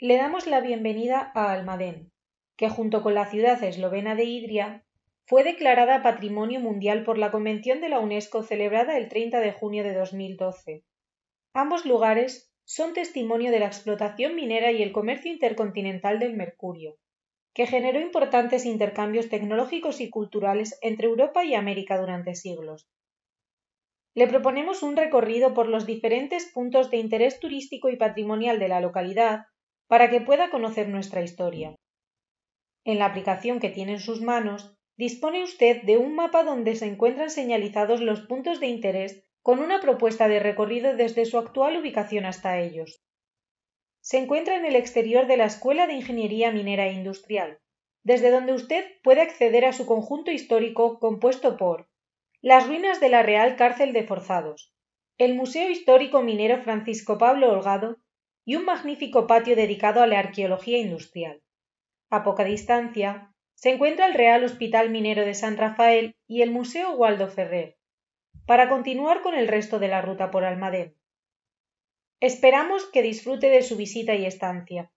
Le damos la bienvenida a Almadén, que junto con la ciudad eslovena de Idria fue declarada Patrimonio Mundial por la Convención de la UNESCO celebrada el 30 de junio de 2012. Ambos lugares son testimonio de la explotación minera y el comercio intercontinental del mercurio, que generó importantes intercambios tecnológicos y culturales entre Europa y América durante siglos. Le proponemos un recorrido por los diferentes puntos de interés turístico y patrimonial de la localidad para que pueda conocer nuestra historia. En la aplicación que tiene en sus manos, dispone usted de un mapa donde se encuentran señalizados los puntos de interés con una propuesta de recorrido desde su actual ubicación hasta ellos. Se encuentra en el exterior de la Escuela de Ingeniería Minera e Industrial, desde donde usted puede acceder a su conjunto histórico compuesto por las ruinas de la Real Cárcel de Forzados, el Museo Histórico Minero Francisco Pablo Holgado y un magnífico patio dedicado a la arqueología industrial. A poca distancia se encuentra el Real Hospital Minero de San Rafael y el Museo Waldo Ferrer, para continuar con el resto de la ruta por Almadén. Esperamos que disfrute de su visita y estancia.